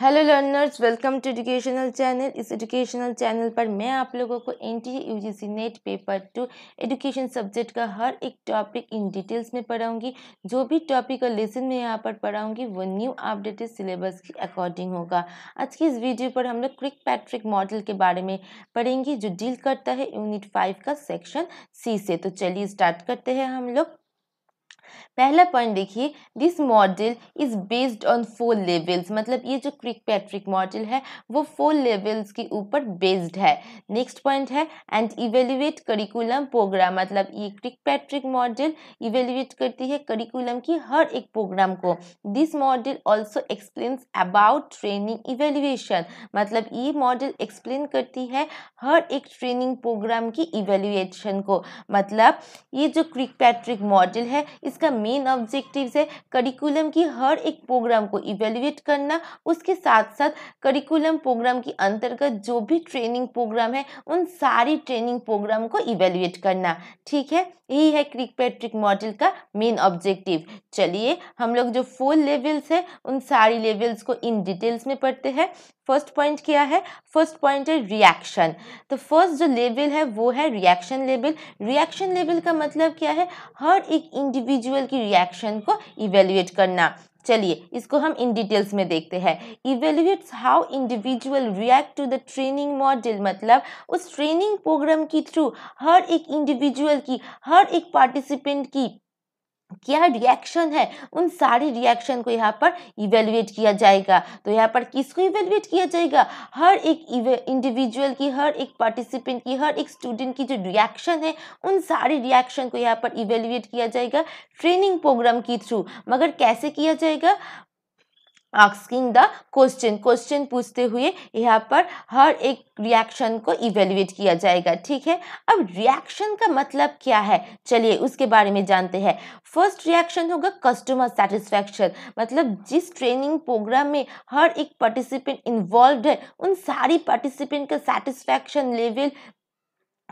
hello learners welcome to educational channel इस educational channel पर मैं आप लोगों को N T net paper two education subject का हर एक टॉपिक इन डिटेल्स में पढ़ाऊंगी जो भी टॉपिक और लेसन मैं यहाँ पर पढ़ाऊंगी वो न्यू अपडेटेड सिलेबस के अकॉर्डिंग होगा आज की इस वीडियो पर हम लोग क्रिक पैट्रिक मॉडल के बारे में पढ़ेंगे जो डील करता है यूनिट फाइव का सेक्शन सी से तो चलिए स्टार्ट करते हैं हम लोग पहला पॉइंट देखिए this model is based on four levels मतलब ये जो क्रिक पैट्रिक मॉडल है वो फोर लेवल्स के ऊपर बेस्ड है नेक्स्ट पॉइंट है एंड इवेल्युएट करिकुलम प्रोग्राम मतलब ये क्रिक पैट्रिक मॉडल इवेल्युएट करती है करिकुलम की हर एक प्रोग्राम को this model also explains about training evaluation मतलब ये मॉडल एक्सप्लेन करती है हर एक ट्रेनिंग प्रोग्राम की इवेल्युएशन को मतलब ये जो क्रिक पैट्रिक मॉडल है इस इसका मेन ऑब्जेक्टिव है करिकुलम की हर एक प्रोग्राम को इवेल्युएट करना उसके साथ साथ करिकुलम प्रोग्राम के अंतर्गत जो भी ट्रेनिंग प्रोग्राम है उन सारी ट्रेनिंग प्रोग्राम को इवेल्युएट करना ठीक है यही है क्रिकपैट्रिक मॉडल का मेन ऑब्जेक्टिव चलिए हम लोग जो फोर लेवल्स है उन सारी लेवल्स को इन डिटेल्स में पढ़ते हैं फर्स्ट पॉइंट क्या है फर्स्ट पॉइंट है रिएक्शन तो फर्स्ट जो लेवल है वो है रिएक्शन लेवल रिएक्शन लेवल का मतलब क्या है हर एक इंडिविजुअल की रिएक्शन को इवेल्युएट करना चलिए इसको हम इन डिटेल्स में देखते हैं evaluate how individual react to the training model मतलब उस ट्रेनिंग प्रोग्राम की थ्रू हर एक इंडिविजुअल की हर एक पार्टिसिपेंट की क्या रिएक्शन है उन सारे रिएक्शन को यहाँ पर इवेलुएट किया जाएगा तो यहाँ पर किसको इवेलुएट किया जाएगा हर एक इंडिविजुअल की हर एक पार्टिसिपेंट की हर एक स्टूडेंट की जो रिएक्शन है उन सारे रिएक्शन को यहाँ पर इवेलुएट किया जाएगा ट्रेनिंग प्रोग्राम के थ्रू मगर कैसे किया जाएगा आस्किंग द क्वेश्चन क्वेश्चन पूछते हुए यहाँ पर हर एक रिएक्शन को इवेल्युएट किया जाएगा ठीक है अब रिएक्शन का मतलब क्या है चलिए उसके बारे में जानते हैं फर्स्ट रिएक्शन होगा कस्टमर सेटिस्फैक्शन मतलब जिस ट्रेनिंग प्रोग्राम में हर एक पार्टिसिपेंट इन्वॉल्व है उन सारी पार्टिसिपेंट का सेटिस्फेक्शन लेवल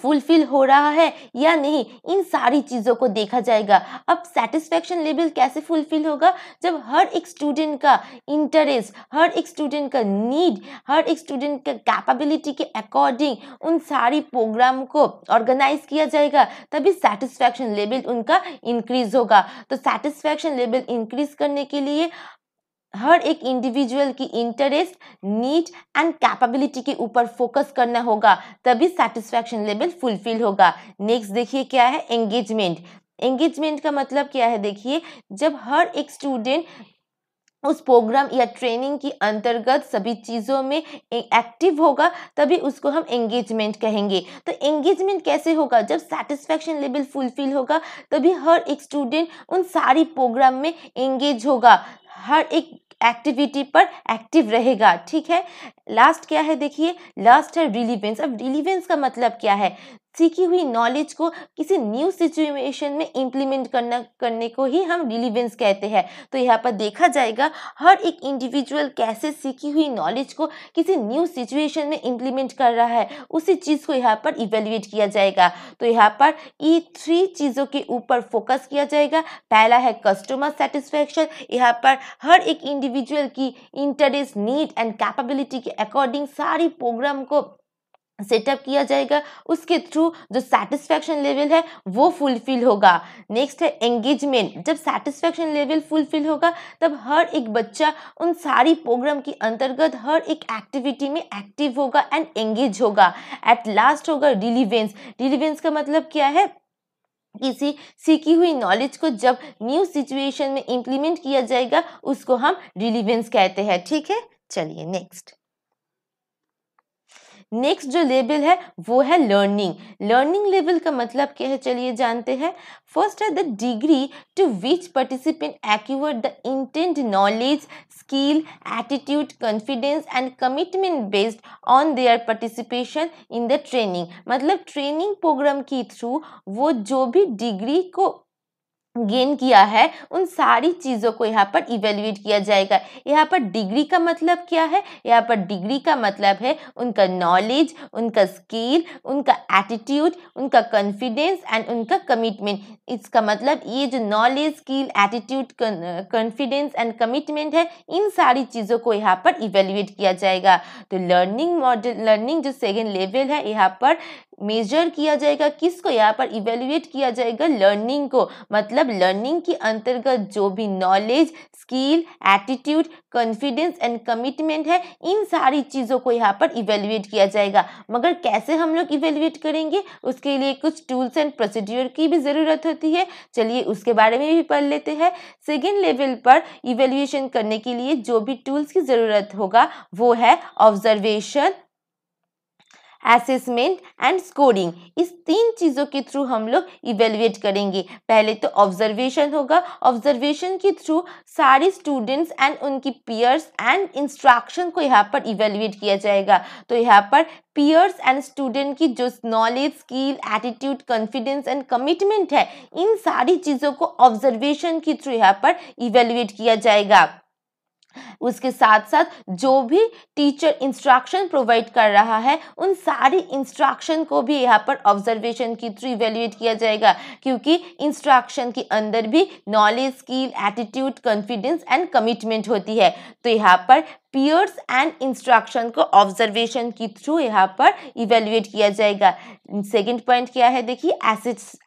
फुलफिल हो रहा है या नहीं इन सारी चीज़ों को देखा जाएगा अब सेटिस्फेक्शन लेवल कैसे फुलफिल होगा जब हर एक स्टूडेंट का इंटरेस्ट हर एक स्टूडेंट का नीड हर एक स्टूडेंट का कैपेबिलिटी के अकॉर्डिंग उन सारी प्रोग्राम को ऑर्गेनाइज किया जाएगा तभी सेटिस्फेक्शन लेवल उनका इंक्रीज होगा तो सेटिस्फेक्शन लेवल इंक्रीज करने के लिए हर एक इंडिविजुअल की इंटरेस्ट नीड एंड कैपेबिलिटी के ऊपर फोकस करना होगा तभी सेटिस्फैक्शन लेवल फुलफिल होगा नेक्स्ट देखिए क्या है एंगेजमेंट एंगेजमेंट का मतलब क्या है देखिए जब हर एक स्टूडेंट उस प्रोग्राम या ट्रेनिंग की अंतर्गत सभी चीज़ों में एक्टिव होगा तभी उसको हम एंगेजमेंट कहेंगे तो एंगेजमेंट कैसे होगा जब सेटिस्फेक्शन लेवल फुलफिल होगा तभी हर एक स्टूडेंट उन सारी प्रोग्राम में एंगेज होगा हर एक एक्टिविटी पर एक्टिव रहेगा ठीक है लास्ट क्या है देखिए लास्ट है रिलीवेंस अब रिलीवेंस का मतलब क्या है सीखी हुई नॉलेज को किसी न्यू सिचुएशन में इम्प्लीमेंट करना करने को ही हम रिलीवेंस कहते हैं तो यहाँ पर देखा जाएगा हर एक इंडिविजुअल कैसे सीखी हुई नॉलेज को किसी न्यू सिचुएशन में इम्प्लीमेंट कर रहा है उसी चीज़ को यहाँ पर इवेल्युएट किया जाएगा तो यहाँ पर ये थ्री चीज़ों के ऊपर फोकस किया जाएगा पहला है कस्टमर सेटिस्फेक्शन यहाँ पर हर एक इंडिविजुअल की इंटरेस्ट नीड एंड कैपेबिलिटी के अकॉर्डिंग सारी प्रोग्राम को सेटअप किया जाएगा उसके थ्रू जो सेटिस्फैक्शन लेवल है वो फुलफिल होगा नेक्स्ट है एंगेजमेंट जब सेटिस्फैक्शन लेवल फुलफिल होगा तब हर एक बच्चा उन सारी प्रोग्राम के अंतर्गत हर एक एक्टिविटी में एक्टिव होगा एंड एंगेज होगा एट लास्ट होगा रिलीवेंस रिलीवेंस का मतलब क्या है किसी सीखी हुई नॉलेज को जब न्यू सिचुएशन में इम्प्लीमेंट किया जाएगा उसको हम रिलीवेंस कहते हैं ठीक है चलिए नेक्स्ट नेक्स्ट जो लेवल है वो है लर्निंग लर्निंग लेवल का मतलब क्या है चलिए जानते हैं फर्स्ट है the degree to which participant acquire the intent knowledge skill attitude confidence and commitment based on their participation in the training मतलब ट्रेनिंग प्रोग्राम के थ्रू वो जो भी डिग्री को गेन किया है उन सारी चीज़ों को यहाँ पर इवेल्युएट किया जाएगा यहाँ पर डिग्री का मतलब क्या है यहाँ पर डिग्री का मतलब है उनका नॉलेज उनका स्किल उनका एटीट्यूड उनका कॉन्फिडेंस एंड उनका कमिटमेंट इसका मतलब ये जो knowledge skill attitude confidence and commitment है इन सारी चीज़ों को यहाँ पर इवेल्युएट किया जाएगा तो लर्निंग मॉडल लर्निंग जो सेकेंड लेवल है यहाँ पर मेजर किया जाएगा किसको यहाँ पर इवेल्युएट किया जाएगा लर्निंग को मतलब लर्निंग के अंतर्गत जो भी knowledge skill attitude confidence and commitment है इन सारी चीज़ों को यहाँ पर इवेल्युएट किया जाएगा मगर कैसे हम लोग इवेल्युएट करेंगे उसके लिए कुछ टूल्स एंड प्रोसीड्योर की भी ज़रूरत होती है चलिए उसके बारे में भी पढ़ लेते हैं सेकेंड लेवल पर इवेल्युएशन करने के लिए जो भी टूल्स की ज़रूरत होगा वो है ऑब्जर्वेशन असेसमेंट एंड स्कोरिंग इस तीन चीज़ों के थ्रू हम लोग इवेलुएट करेंगे पहले तो ऑब्जर्वेशन होगा ऑब्जर्वेशन के थ्रू सारे स्टूडेंट्स एंड उनकी पीयर्स एंड इंस्ट्रक्शन को यहाँ पर इवेलुएट किया जाएगा तो यहाँ पर पीयर्स एंड स्टूडेंट की जो knowledge skill attitude confidence and commitment है इन सारी चीज़ों को ऑब्जर्वेशन के थ्रू यहाँ पर इवेलुएट किया जाएगा उसके साथ साथ जो भी टीचर इंस्ट्रक्शन प्रोवाइड कर रहा है उन सारी इंस्ट्रक्शन को भी यहाँ पर ऑब्जर्वेशन की थ्रू इवेल्युएट किया जाएगा क्योंकि इंस्ट्रक्शन के अंदर भी knowledge skill attitude confidence and commitment होती है तो यहाँ पर पियर्स एंड इंस्ट्रक्शन को ऑब्जर्वेशन के थ्रू यहाँ पर इवेल्युएट किया जाएगा सेकंड पॉइंट क्या है देखिए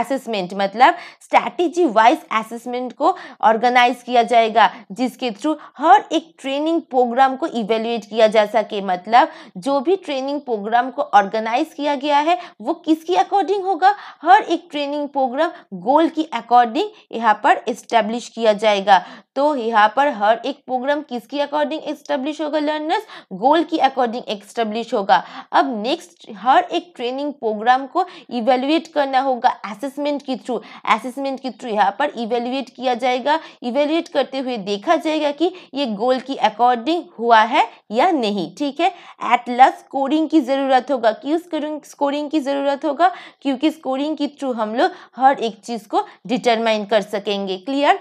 असेसमेंट मतलब स्ट्रैटेजी वाइज असेसमेंट को ऑर्गेनाइज किया जाएगा जिसके थ्रू हर एक ट्रेनिंग प्रोग्राम को इवेल्युएट किया जा सके मतलब जो भी ट्रेनिंग प्रोग्राम को ऑर्गेनाइज किया गया है वो किसकी अकॉर्डिंग होगा हर एक ट्रेनिंग प्रोग्राम गोल की अकॉर्डिंग यहाँ पर इस्टेब्लिश किया जाएगा तो यहाँ पर हर एक प्रोग्राम किसकी अकॉर्डिंग इस्टेब्लिश एस्टेब्लिश होगा लर्नर्स गोल की अकॉर्डिंग एस्टेब्लिश होगा अब नेक्स्ट हर एक ट्रेनिंग प्रोग्राम को इवेल्युएट करना होगा असेसमेंट के थ्रू असेसमेंट के थ्रू यहाँ पर इवेल्युएट किया जाएगा इवेल्युएट करते हुए देखा जाएगा कि ये गोल की अकॉर्डिंग हुआ है या नहीं ठीक है एट लास्ट स्कोरिंग की ज़रूरत होगा क्यों स्कोरिंग स्कोरिंग की ज़रूरत होगा क्योंकि स्कोरिंग के थ्रू हम लोग हर एक चीज़ को डिटरमाइन कर सकेंगे क्लियर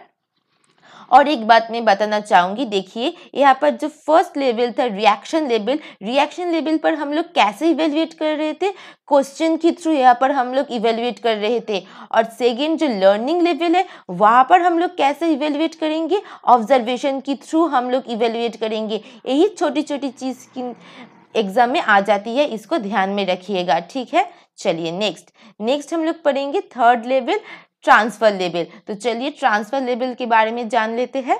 और एक बात मैं बताना चाहूँगी देखिए यहाँ पर जो फर्स्ट लेवल था रिएक्शन लेवल रिएक्शन लेवल पर हम लोग कैसे इवेल्युएट कर रहे थे क्वेश्चन के थ्रू यहाँ पर हम लोग इवेल्युएट कर रहे थे और सेकेंड जो लर्निंग लेवल है वहाँ पर हम लोग कैसे इवेल्युएट करेंगे ऑब्जर्वेशन के थ्रू हम लोग इवेल्युएट करेंगे यही छोटी छोटी चीज़ की एग्ज़ाम में आ जाती है इसको ध्यान में रखिएगा ठीक है चलिए नेक्स्ट नेक्स्ट हम लोग पढ़ेंगे थर्ड लेवल ट्रांसफर लेवल तो चलिए ट्रांसफर लेवल के बारे में जान लेते हैं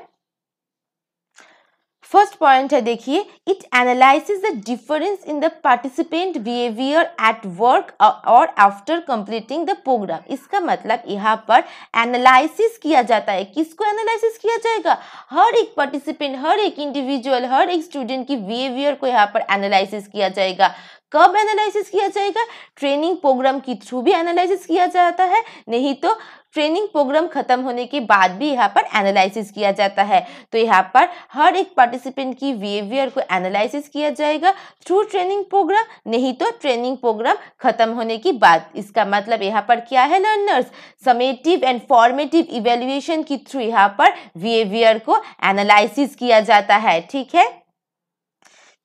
फर्स्ट पॉइंट है देखिए it analysis the difference in the participant behaviour at work और आफ्टर कंप्लीटिंग द प्रोग्राम इसका मतलब यहाँ पर एनालिसिस किया जाता है किसको एनालिसिस किया जाएगा हर एक पार्टिसिपेंट हर एक इंडिविजुअल हर एक स्टूडेंट की बिहेवियर को यहाँ पर एनालिसिस किया जाएगा कब एनालिसिस किया जाएगा ट्रेनिंग प्रोग्राम के थ्रू भी एनालिसिस किया जाता है नहीं तो ट्रेनिंग प्रोग्राम खत्म होने के बाद भी यहाँ पर एनालिसिस किया जाता है तो यहाँ पर हर एक पार्टिसिपेंट की बिहेवियर को एनालिसिस किया जाएगा थ्रू ट्रेनिंग प्रोग्राम नहीं तो ट्रेनिंग प्रोग्राम खत्म होने के बाद इसका मतलब यहाँ पर क्या है learners summative and formative evaluation के थ्रू यहाँ पर बिहेवियर को एनालिसिस किया जाता है ठीक है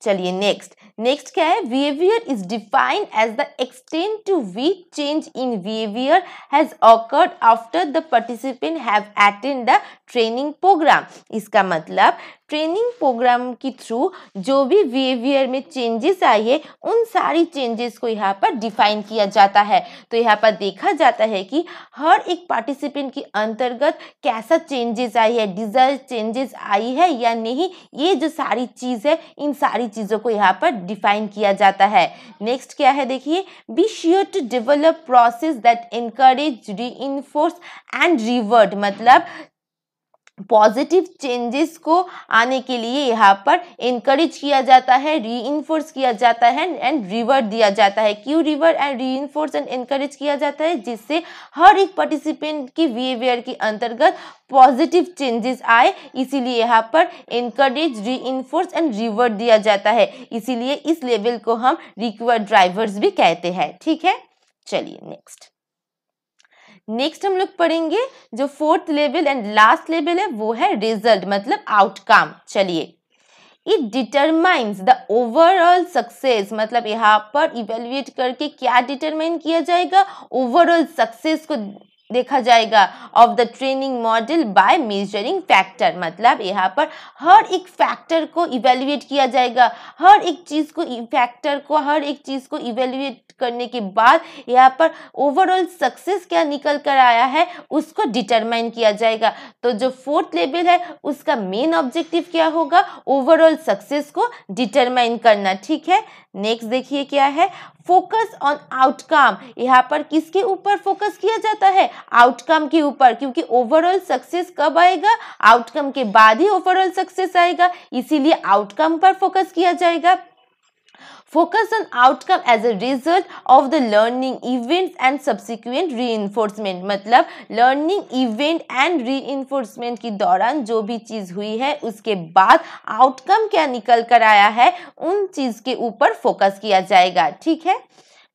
चलिए नेक्स्ट नेक्स्ट क्या है behaviour is defined as the extend to we change in behaviour has occurred after the participant have attend the training program इसका मतलब ट्रेनिंग प्रोग्राम के थ्रू जो भी बिहेवियर में चेंजेस आई है उन सारी चेंजेस को यहाँ पर डिफाइन किया जाता है तो यहाँ पर देखा जाता है कि हर एक पार्टिसिपेंट के अंतर्गत कैसा चेंजेस आई है डिजायर चेंजेस आई है या नहीं ये जो सारी चीज़ है इन सारी चीज़ों को यहाँ पर डिफाइन किया जाता है नेक्स्ट क्या है देखिए be sure to develop process that encourage re and reward मतलब पॉजिटिव चेंजेस को आने के लिए यहाँ पर इनकरेज किया जाता है री किया जाता है एंड रिवर दिया जाता है क्यों reward and re and encourage किया जाता है जिससे हर एक पार्टिसिपेंट की बिहेवियर के अंतर्गत पॉजिटिव चेंजेस आए इसीलिए यहाँ पर इनकरेज री एंड रिवर दिया जाता है इसीलिए इस लेवल को हम रिक्वर ड्राइवर्स भी कहते हैं ठीक है चलिए नेक्स्ट नेक्स्ट हम लोग पढ़ेंगे जो fourth level and last level है वो है रिजल्ट मतलब आउटकम चलिए it determines the overall success मतलब यहाँ पर इवेल्युएट करके क्या डिटरमाइन किया जाएगा ओवरऑल सक्सेस को देखा जाएगा of the training model by measuring factor मतलब यहाँ पर हर एक फैक्टर को इवेल्युएट किया जाएगा हर एक चीज़ को फैक्टर e- को हर एक चीज़ को इवेल्युएट करने के बाद यहाँ पर ओवरऑल सक्सेस क्या निकल कर आया है उसको डिटरमाइन किया जाएगा तो जो फोर्थ लेवल है उसका मेन ऑब्जेक्टिव क्या होगा ओवरऑल सक्सेस को डिटरमाइन करना ठीक है नेक्स्ट देखिए क्या है फोकस ऑन आउटकम यहाँ पर किसके ऊपर फोकस किया जाता है आउटकम के ऊपर क्योंकि ओवरऑल सक्सेस कब आएगा आउटकम के बाद ही ओवरऑल सक्सेस आएगा इसीलिए आउटकम पर फोकस किया जाएगा Focus on outcome as a result of the learning events and subsequent reinforcement मतलब learning event and reinforcement के दौरान जो भी चीज़ हुई है उसके बाद outcome क्या निकल कर आया है उन चीज़ के ऊपर फोकस किया जाएगा ठीक है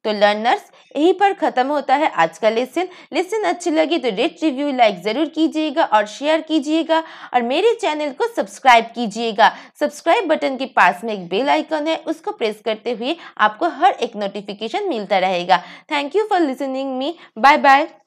तो लर्नर्स यहीं पर ख़त्म होता है आज का लेसन लेसन अच्छी लगी तो रेट रिव्यू लाइक ज़रूर कीजिएगा और शेयर कीजिएगा और मेरे चैनल को सब्सक्राइब कीजिएगा सब्सक्राइब बटन के पास में एक बेल आइकन है उसको प्रेस करते हुए आपको हर एक नोटिफिकेशन मिलता रहेगा thank you for listening me bye bye